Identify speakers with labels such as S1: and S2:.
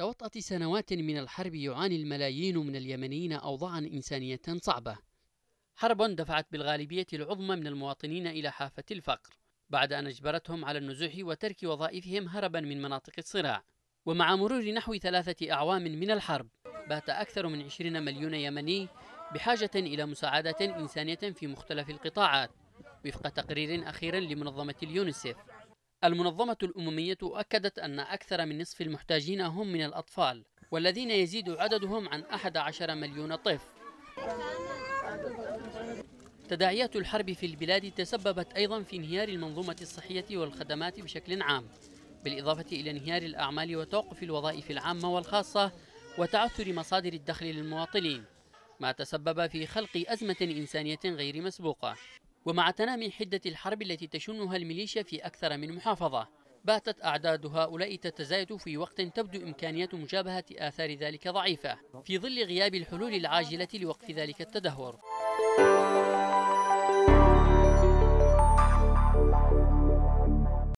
S1: تحت وطأة سنوات من الحرب يعاني الملايين من اليمنيين أوضاعا إنسانية صعبة حرب دفعت بالغالبية العظمى من المواطنين إلى حافة الفقر بعد أن أجبرتهم على النزوح وترك وظائفهم هربا من مناطق الصراع ومع مرور نحو ثلاثة أعوام من الحرب بات أكثر من 20 مليون يمني بحاجة إلى مساعدة إنسانية في مختلف القطاعات وفق تقرير أخير لمنظمة اليونسيف المنظمة الأممية أكدت أن أكثر من نصف المحتاجين هم من الأطفال والذين يزيد عددهم عن 11 مليون طفل تداعيات الحرب في البلاد تسببت أيضا في انهيار المنظومة الصحية والخدمات بشكل عام بالإضافة إلى انهيار الأعمال وتوقف الوظائف العامة والخاصة وتعثر مصادر الدخل للمواطنين ما تسبب في خلق أزمة إنسانية غير مسبوقة ومع تنامي حدة الحرب التي تشنها الميليشيا في أكثر من محافظة باتت أعداد هؤلاء تتزايد في وقت تبدو إمكانية مجابهة آثار ذلك ضعيفة في ظل غياب الحلول العاجلة لوقف ذلك
S2: التدهور